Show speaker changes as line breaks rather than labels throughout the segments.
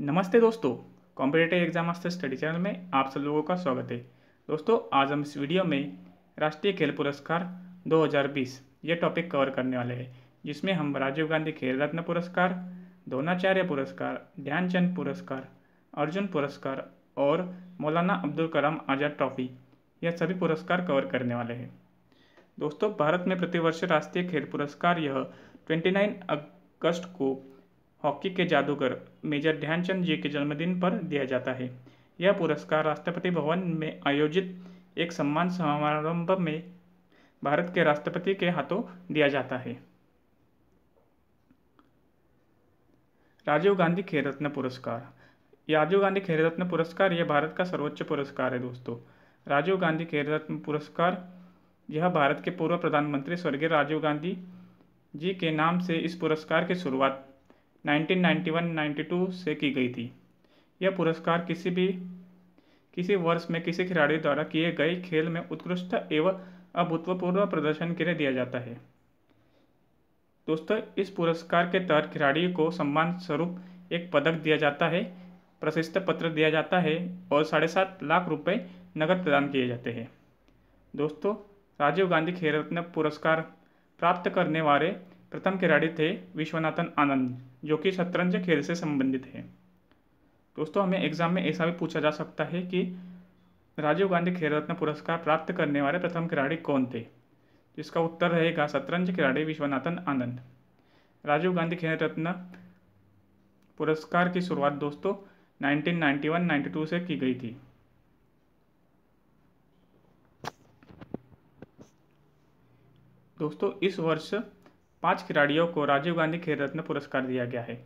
नमस्ते दोस्तों competitive exam master study channel में आप सब लोगों का स्वागत है दोस्तों आज हम इस वीडियो में राष्ट्रीय खेल पुरस्कार 2020 ये टॉपिक कवर करने वाले हैं जिसमें हम राजीव गांधी खेल रत्न पुरस्कार द्रोणाचार्य पुरस्कार ध्यानचंद पुरस्कार अर्जुन पुरस्कार और मौलाना अब्दुल कलाम आज़ाद ट्रॉफी यह सभी पुरस्कार कवर करने वाले हैं दोस्तों भारत में प्रतिवर्ष राष्ट्रीय खेल पुरस्कार यह 29 अगस्त को हॉकी के जादूगर मेजर ध्यानचंद जी के जन्मदिन पर दिया जाता है यह पुरस्कार राष्ट्रपति भवन में आयोजित एक सम्मान समारंभ में भारत के राष्ट्रपति के हाथों दिया जाता है राजीव गांधी खेल रत्न पुरस्कार राजीव गांधी खेल रत्न पुरस्कार यह भारत का सर्वोच्च पुरस्कार है दोस्तों राजीव गांधी खेल रत्न पुरस्कार यह भारत के पूर्व प्रधानमंत्री स्वर्गीय राजीव गांधी जी के नाम से इस पुरस्कार की शुरुआत 1991-92 से की गई थी यह पुरस्कार किसी भी किसी वर्ष में किसी खिलाड़ी द्वारा किए गए खेल में उत्कृष्ट एवं अभूतपूर्व प्रदर्शन के लिए दिया जाता है दोस्तों इस पुरस्कार के तहत खिलाड़ी को सम्मान स्वरूप एक पदक दिया जाता है प्रशस्ति पत्र दिया जाता है और साढ़े सात लाख रुपए नगद प्रदान किए जाते हैं दोस्तों राजीव गांधी खेल रत्न पुरस्कार प्राप्त करने वाले प्रथम खिलाड़ी थे विश्वनाथन आनंद जो कि शतरंज खेल से संबंधित है दोस्तों हमें एग्जाम में ऐसा भी पूछा जा सकता है कि राजीव गांधी खेल रत्न पुरस्कार प्राप्त करने वाले प्रथम खिलाड़ी कौन थे जिसका उत्तर रहेगा शतरंज खिलाड़ी विश्वनाथन आनंद राजीव गांधी खेल रत्न पुरस्कार की शुरुआत दोस्तों 1991-92 से की गई थी दोस्तों इस वर्ष पाँच खिलाड़ियों को राजीव गांधी खेल रत्न पुरस्कार दिया गया है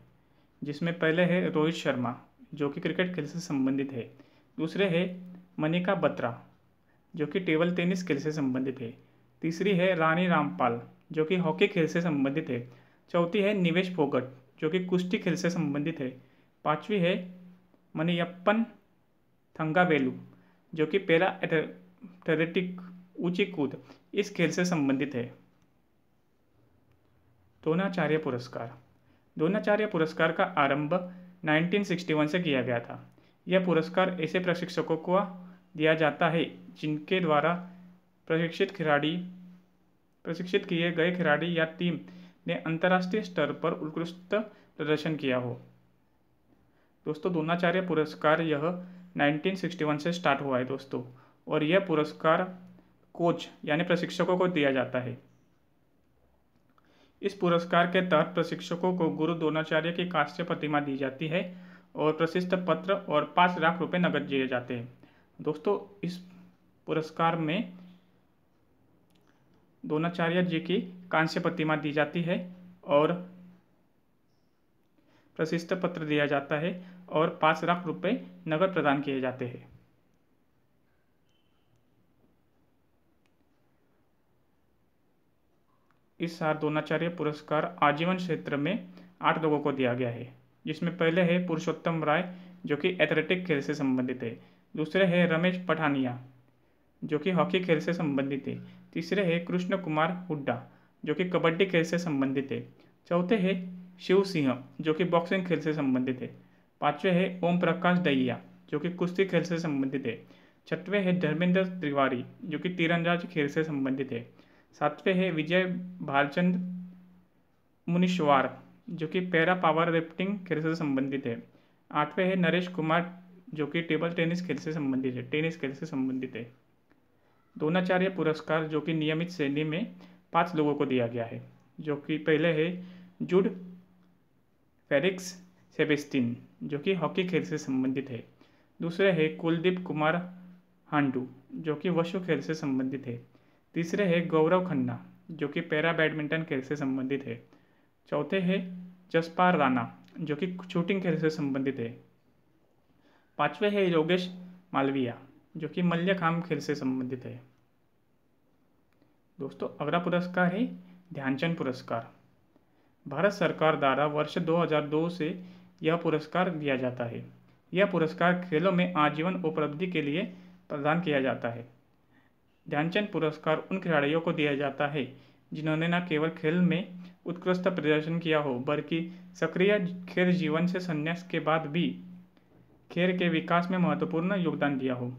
जिसमें पहले है रोहित शर्मा जो कि क्रिकेट खेल से संबंधित है दूसरे है मनिका बत्रा जो कि टेबल टेनिस खेल से संबंधित है तीसरी है रानी रामपाल जो कि हॉकी खेल से संबंधित है चौथी है निवेश फोगट जो कि कुश्ती खेल से संबंधित है पांचवी है मनियप्पन थंगावेलू जो कि पैरा एथलेटिक ऊंची कूद इस खेल से संबंधित है द्रोणाचार्य पुरस्कार द्रोणाचार्य पुरस्कार का आरंभ 1961 से किया गया था यह पुरस्कार ऐसे प्रशिक्षकों को दिया जाता है जिनके द्वारा प्रशिक्षित खिलाड़ी प्रशिक्षित किए गए खिलाड़ी या टीम ने अंतर्राष्ट्रीय स्तर पर उत्कृष्ट प्रदर्शन किया हो दोस्तों द्रोणाचार्य पुरस्कार यह 1961 से स्टार्ट हुआ है दोस्तों और यह पुरस्कार कोच यानी प्रशिक्षकों को दिया जाता है इस पुरस्कार के तहत प्रशिक्षकों को गुरु द्रोणाचार्य की कांस्य प्रतिमा दी जाती है और प्रशिष्ट पत्र और पाँच लाख रुपए नकद दिए जाते हैं दोस्तों इस पुरस्कार में द्रोणाचार्य जी की कांस्य प्रतिमा दी जाती है और प्रशिष्ट पत्र दिया जाता है और पाँच लाख रुपए नगद प्रदान किए जाते हैं इस साल द्रोणाचार्य पुरस्कार आजीवन क्षेत्र में आठ लोगों को दिया गया है जिसमें पहले है पुरुषोत्तम राय जो कि एथलेटिक खेल से संबंधित है दूसरे है रमेश पठानिया जो कि हॉकी खेल से संबंधित है तीसरे है कृष्ण कुमार हुड्डा जो कि कबड्डी खेल से संबंधित है चौथे है शिव सिंह जो कि बॉक्सिंग खेल से संबंधित है पाँचवें है ओम प्रकाश दहिया जो कि कुश्ती खेल से संबंधित है छठवें है धर्मेंद्र तिवारी जो कि तीरंदाज खेल से संबंधित है सातवें हैं विजय भालचंद मुनिश्वार जो कि पैरा पावर लिफ्टिंग खेल से संबंधित है आठवें है नरेश कुमार जो कि टेबल टेनिस खेल से संबंधित है टेनिस खेल से संबंधित है द्रोणाचार्य पुरस्कार जो कि नियमित श्रेणी में पाँच लोगों को दिया गया है जो कि पहले है जुड फेरिक्स सेबेस्टिन जो कि हॉकी खेल से संबंधित है दूसरे है कुलदीप कुमार हांडू जो कि वशु खेल से संबंधित है तीसरे है गौरव खन्ना जो कि पैरा बैडमिंटन खेल से संबंधित है चौथे है जसपाल राणा जो कि शूटिंग खेल से संबंधित है पांचवे है योगेश मालविया जो कि मल्लखाम खेल से संबंधित है दोस्तों अगला पुरस्कार है ध्यानचंद पुरस्कार भारत सरकार द्वारा वर्ष 2002 से यह पुरस्कार दिया जाता है यह पुरस्कार खेलों में आजीवन उपलब्धि के लिए प्रदान किया जाता है ध्यानचंद पुरस्कार उन खिलाड़ियों को दिया जाता है जिन्होंने न केवल खेल में उत्कृष्ट प्रदर्शन किया हो बल्कि सक्रिय खेल जीवन से संन्यास के बाद भी खेल के विकास में महत्वपूर्ण योगदान दिया हो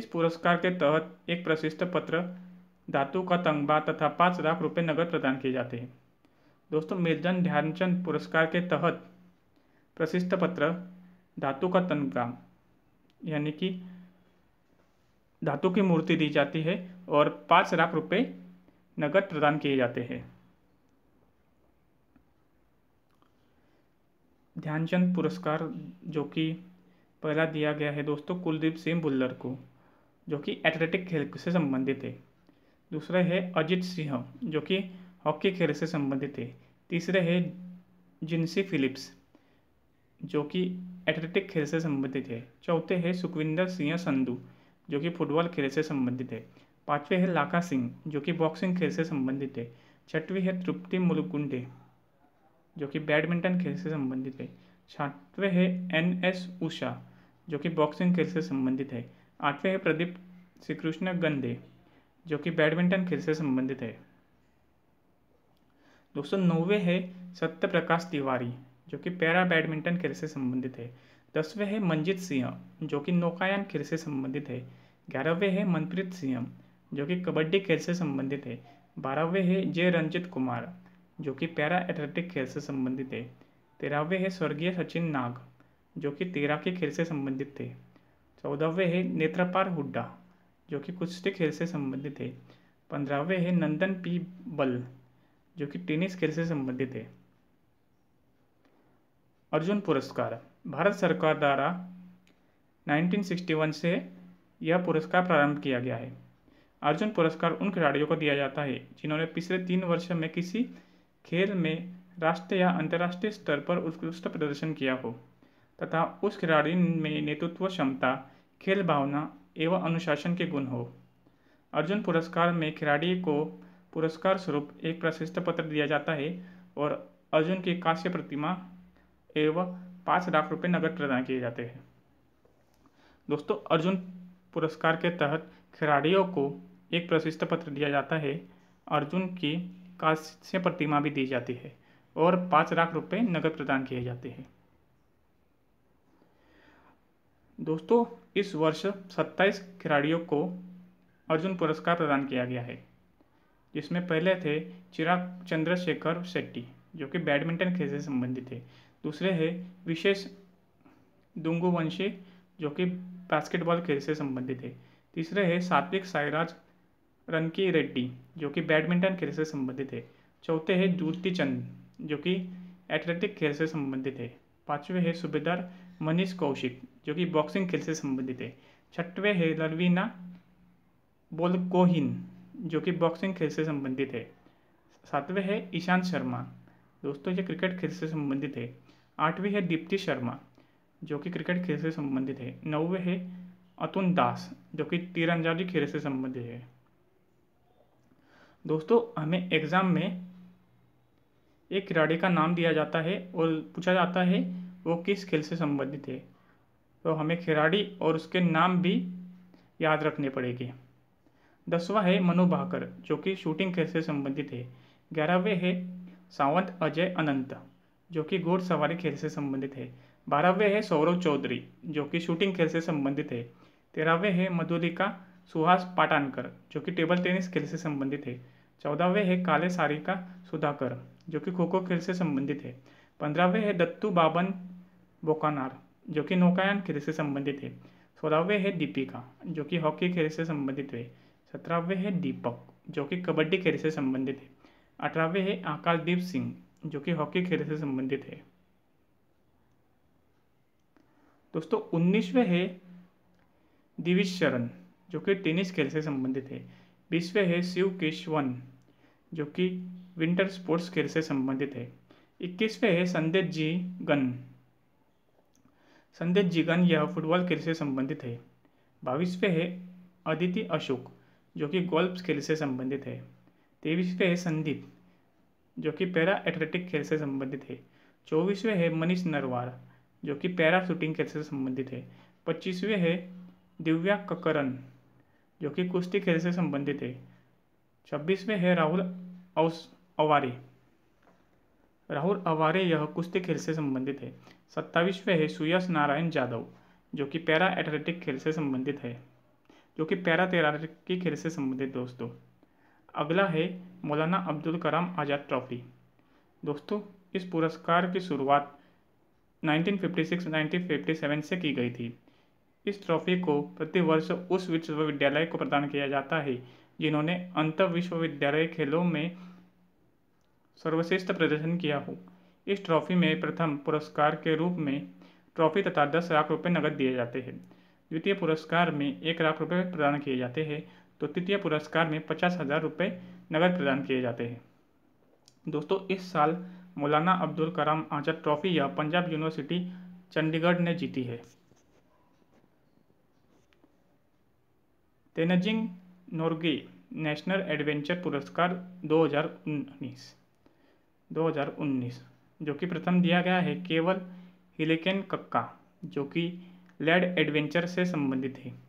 इस पुरस्कार के तहत एक प्रशिष्ट पत्र धातु का तंगबा तथा पाँच लाख रुपए नगद प्रदान किए जाते हैं दोस्तों मेजन ध्यानचंद पुरस्कार के तहत प्रशिष्ट पत्र धातु का तंगबा यानी कि धातु की मूर्ति दी जाती है और पाँच लाख रुपये नकद प्रदान किए जाते हैं ध्यानचंद पुरस्कार जो कि पहला दिया गया है दोस्तों कुलदीप सिंह बुल्लर को जो कि एथलेटिक खेल से संबंधित है दूसरा है अजीत सिंह जो कि हॉकी खेल से संबंधित है तीसरे है जिन्सी फिलिप्स जो कि एथलेटिक खेल से संबंधित है चौथे है सुखविंदर सिंह संधू जो कि फुटबॉल खेल से संबंधित है पांचवे है लाका सिंह जो कि बॉक्सिंग खेल से संबंधित है छठवीं है तृप्ति मुलुकुंडे जो कि बैडमिंटन खेल से संबंधित है सातवें है एन एस उषा जो कि बॉक्सिंग खेल से संबंधित है आठवें है प्रदीप श्रीकृष्ण गंदे जो कि बैडमिंटन खेल से संबंधित है दोस्तों नौवे है सत्य प्रकाश तिवारी जो कि पैरा बैडमिंटन खेल से संबंधित है दसवें है मंजीत सिंह जो कि नौकायन खेल से संबंधित है ग्यारहवें है मनप्रीत सिंह जो कि कबड्डी खेल से संबंधित है बारहवें है जय रंजित कुमार जो कि पैरा एथलेटिक खेल से संबंधित है तेरहवें है स्वर्गीय सचिन नाग जो कि तेरा के खेल से संबंधित थे चौदहवें है नेत्रपार हुड्डा जो कि कुश्ती खेल से संबंधित है पंद्रहवें है नंदन पी बल जो कि टेनिस खेल से संबंधित है अर्जुन पुरस्कार भारत सरकार द्वारा 1961 से यह पुरस्कार प्रारंभ किया गया है अर्जुन पुरस्कार उन खिलाड़ियों को दिया जाता है जिन्होंने पिछले तीन वर्ष में किसी खेल में राष्ट्रीय या अंतर्राष्ट्रीय स्तर पर उत्कृष्ट प्रदर्शन किया हो तथा उस खिलाड़ी में नेतृत्व क्षमता खेल भावना एवं अनुशासन के गुण हो अर्जुन पुरस्कार में खिलाड़ी को पुरस्कार स्वरूप एक प्रशस्त पत्र दिया जाता है और अर्जुन की कांस्य प्रतिमा एवं पाँच लाख रुपये नगद प्रदान किए जाते हैं दोस्तों अर्जुन पुरस्कार के तहत खिलाड़ियों को एक प्रशिष्ट पत्र दिया जाता है अर्जुन की कांस्य प्रतिमा भी दी जाती है और पाँच लाख रुपये नगद प्रदान किए जाते हैं दोस्तों इस वर्ष सत्ताईस खिलाड़ियों को अर्जुन पुरस्कार प्रदान किया गया है जिसमें पहले थे चिराग चंद्रशेखर शेट्टी जो कि बैडमिंटन खेल से संबंधित थे दूसरे है विशेष दुंगुवंशी जो कि बास्केटबॉल खेल से संबंधित है तीसरे है सात्विक साईराज रनकी रेड्डी जो कि बैडमिंटन खेल से संबंधित है चौथे है दूती चंद जो कि एथलेटिक खेल से संबंधित है पाँचवें है सूबेदार मनीष कौशिक जो कि बॉक्सिंग खेल से संबंधित है छठवें है लरवीना बोलकोहिन जो कि बॉक्सिंग खेल से संबंधित है सातवें है ईशांत शर्मा दोस्तों ये क्रिकेट खेल से संबंधित है आठवें है दीप्ति शर्मा जो कि क्रिकेट खेल से संबंधित है नौवे है अतुन दास जो कि तीरंदाजी खेल से संबंधित है दोस्तों हमें एग्ज़ाम में एक खिलाड़ी का नाम दिया जाता है और पूछा जाता है वो किस खेल से संबंधित है तो हमें खिलाड़ी और उसके नाम भी याद रखने पड़ेंगे दसवा है मनु भाकर जो कि शूटिंग खेल से संबंधित है ग्यारहवें है सावंत अजय अनंत जो कि सवारी खेल से संबंधित है बारहवें है सौरव चौधरी जो कि शूटिंग खेल से संबंधित है तेरहवें है मधुलिका सुहास पाटानकर जो कि टेबल टेनिस खेल से संबंधित है चौदहवें है काले सारिका सुधाकर जो कि खो खो खेल से संबंधित है पंद्रहवें है दत्तू बाबन बोकानार जो कि नौकायन खेल से संबंधित है सोलहवें है दीपिका जो कि हॉकी खेल से संबंधित है सत्रहवें है दीपक जो कि कबड्डी खेल से संबंधित है अठारहवें है आकाशदीप सिंह जो कि हॉकी खेल से संबंधित है दोस्तों उन्नीसवें है दिविज शरण जो कि टेनिस खेल से संबंधित है बीसवें है शिव केशवन जो कि विंटर स्पोर्ट्स खेल से संबंधित है इक्कीसवें है संदेश जी गन संदेश गन यह फुटबॉल खेल से संबंधित है बाईसवें है अदिति अशोक जो कि गोल्फ खेल से संबंधित है तेईसवें है संदीप जो कि पैरा एथलेटिक खेल से संबंधित है चौबीसवें है मनीष नरवार जो कि पैरा शूटिंग खेल से संबंधित है पच्चीसवें है दिव्या ककरन जो कि कुश्ती खेल से संबंधित है छब्बीसवें है राहुल अवारे राहुल अवारे यह कुश्ती खेल से संबंधित है सत्ताईसवें है सुयश नारायण यादव जो कि पैरा एथलेटिक खेल से संबंधित है जो कि पैरा तैराकी खेल से संबंधित दोस्तों अगला है मौलाना अब्दुल कलाम आज़ाद ट्रॉफ़ी दोस्तों इस पुरस्कार की शुरुआत 1956-1957 से की गई थी इस ट्रॉफी को प्रतिवर्ष उस विश्वविद्यालय को प्रदान किया जाता है जिन्होंने अंतर विश्वविद्यालय खेलों में सर्वश्रेष्ठ प्रदर्शन किया हो इस ट्रॉफी में प्रथम पुरस्कार के रूप में ट्रॉफी तथा दस लाख रुपये नकद दिए जाते हैं द्वितीय पुरस्कार में एक लाख रुपये प्रदान किए जाते हैं तो तृतीय पुरस्कार में पचास हज़ार रुपये नगद प्रदान किए जाते हैं दोस्तों इस साल मौलाना अब्दुल कलाम आज़ाद ट्रॉफी यह पंजाब यूनिवर्सिटी चंडीगढ़ ने जीती है तेनजिंग नोर्गे नेशनल एडवेंचर पुरस्कार 2019 2019 जो कि प्रथम दिया गया है केवल हिलेकेन कक्का जो कि लेड एडवेंचर से संबंधित है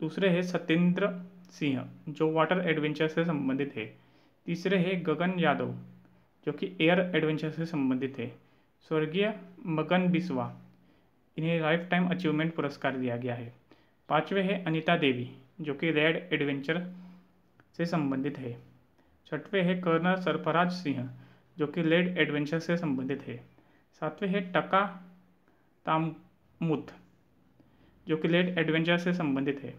दूसरे है सत्येंद्र सिंह जो वाटर एडवेंचर से संबंधित है तीसरे है गगन यादव जो कि एयर एडवेंचर से संबंधित है स्वर्गीय मगन बिस्वा इन्हें लाइफ टाइम अचीवमेंट पुरस्कार दिया गया है पांचवे है अनिता देवी जो कि रेड एडवेंचर से संबंधित है छठवें है कर्नल सरफराज सिंह जो कि रेड एडवेंचर से संबंधित है सातवें है टका तामुत जो कि लेड एडवेंचर से संबंधित है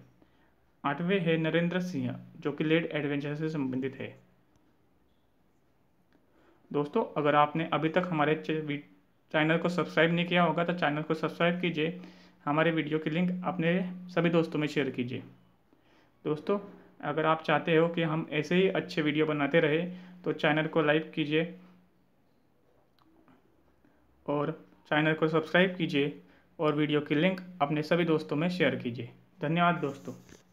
आठवें हैं नरेंद्र सिंह जो कि लेड एडवेंचर से संबंधित है दोस्तों अगर आपने अभी तक हमारे चैनल को सब्सक्राइब नहीं किया होगा तो चैनल को सब्सक्राइब कीजिए हमारे वीडियो की लिंक अपने सभी दोस्तों में शेयर कीजिए दोस्तों अगर आप चाहते हो कि हम ऐसे ही अच्छे वीडियो बनाते रहे तो चैनल को लाइक कीजिए और चैनल को सब्सक्राइब कीजिए और वीडियो की लिंक अपने सभी दोस्तों में शेयर कीजिए धन्यवाद दोस्तों